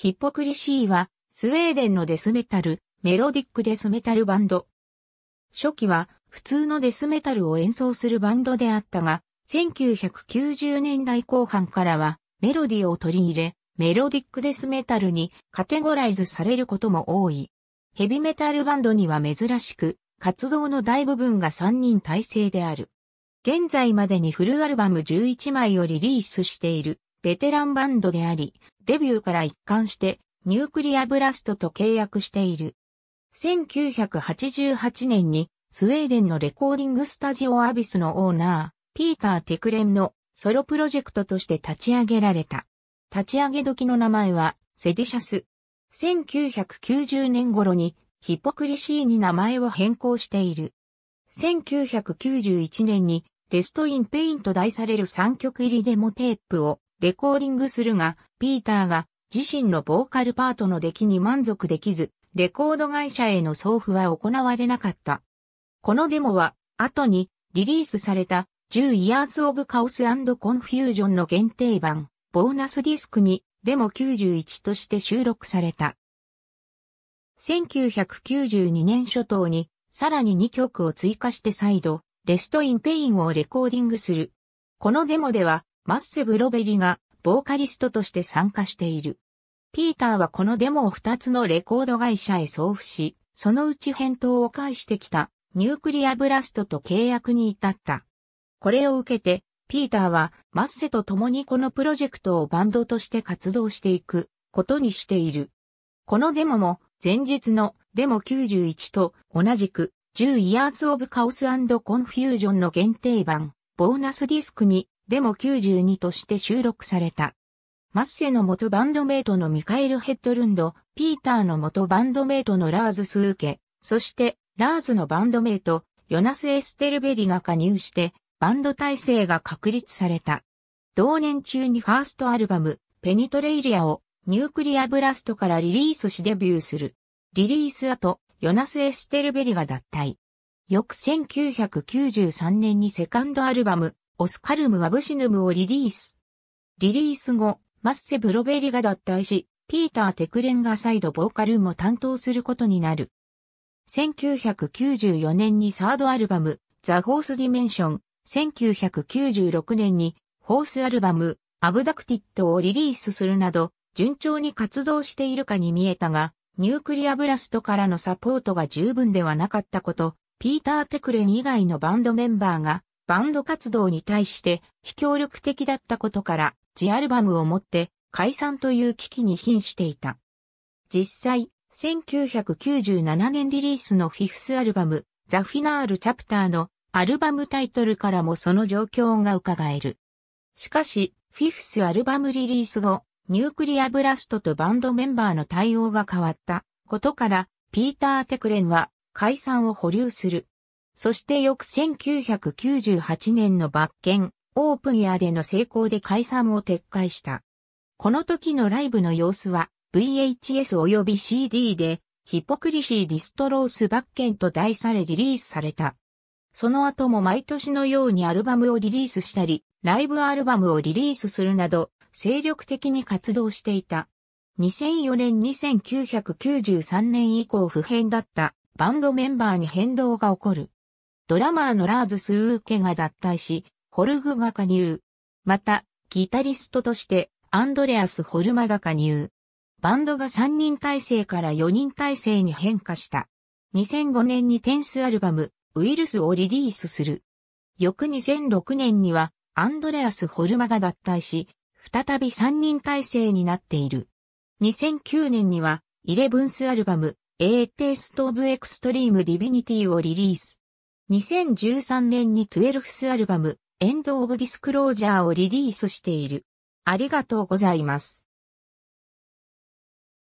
ヒッポクリシーは、スウェーデンのデスメタル、メロディックデスメタルバンド。初期は、普通のデスメタルを演奏するバンドであったが、1990年代後半からは、メロディを取り入れ、メロディックデスメタルにカテゴライズされることも多い。ヘビメタルバンドには珍しく、活動の大部分が3人体制である。現在までにフルアルバム11枚をリリースしている。ベテランバンドであり、デビューから一貫してニュークリアブラストと契約している。1988年にスウェーデンのレコーディングスタジオアビスのオーナー、ピーター・テクレンのソロプロジェクトとして立ち上げられた。立ち上げ時の名前はセディシャス。1990年頃にヒポクリシーに名前を変更している。1991年にレストインペインと題される3曲入りデモテープをレコーディングするが、ピーターが自身のボーカルパートの出来に満足できず、レコード会社への送付は行われなかった。このデモは、後にリリースされた10 Years of Chaos Confusion の限定版、ボーナスディスクにデモ91として収録された。1992年初頭に、さらに2曲を追加して再度、レストインペインをレコーディングする。このデモでは、マッセ・ブロベリがボーカリストとして参加している。ピーターはこのデモを2つのレコード会社へ送付し、そのうち返答を返してきたニュークリアブラストと契約に至った。これを受けて、ピーターはマッセと共にこのプロジェクトをバンドとして活動していくことにしている。このデモも前日のデモ91と同じく10 Years of Chaos and Confusion の限定版ボーナスディスクにでも92として収録された。マッセの元バンドメイトのミカエル・ヘッドルンド、ピーターの元バンドメイトのラーズ・スーケ、そしてラーズのバンドメイト、ヨナス・エステルベリが加入して、バンド体制が確立された。同年中にファーストアルバム、ペニトレイリアをニュークリアブラストからリリースしデビューする。リリース後、ヨナス・エステルベリが脱退。翌1993年にセカンドアルバム、オスカルム・ワブシヌムをリリース。リリース後、マッセ・ブロベリが脱退し、ピーター・テクレンが再度ボーカルも担当することになる。1994年にサードアルバム、ザ・ホース・ディメンション、1996年に、ホースアルバム、アブダクティットをリリースするなど、順調に活動しているかに見えたが、ニュークリアブラストからのサポートが十分ではなかったこと、ピーター・テクレン以外のバンドメンバーがバンド活動に対して非協力的だったことから、ジアルバムをもって解散という危機に瀕していた。実際、1997年リリースのフィフスアルバム、ザ・フィナール・チャプターのアルバムタイトルからもその状況が伺える。しかし、フィフスアルバムリリース後、ニュークリアブラストとバンドメンバーの対応が変わったことから、ピーター・テクレンは解散を保留する。そして翌1998年のバッケン、オープンヤでの成功で解散を撤回した。この時のライブの様子は VHS 及び CD でヒポクリシーディストロースバッケンと題されリリースされた。その後も毎年のようにアルバムをリリースしたり、ライブアルバムをリリースするなど、精力的に活動していた。2004年2 9 9 3年以降不変だったバンドメンバーに変動が起こる。ドラマーのラーズ・スウーケが脱退し、ホルグが加入。また、ギタリストとして、アンドレアス・ホルマが加入。バンドが3人体制から4人体制に変化した。2005年にテンスアルバム、ウイルスをリリースする。翌2006年には、アンドレアス・ホルマが脱退し、再び3人体制になっている。2009年には、イレブンスアルバム、エーテスト・オブ・エクストリーム・ディ・ビニティをリリース。2013年に12スアルバム、エンド・オブ・ディスクロージャーをリリースしている。ありがとうございます。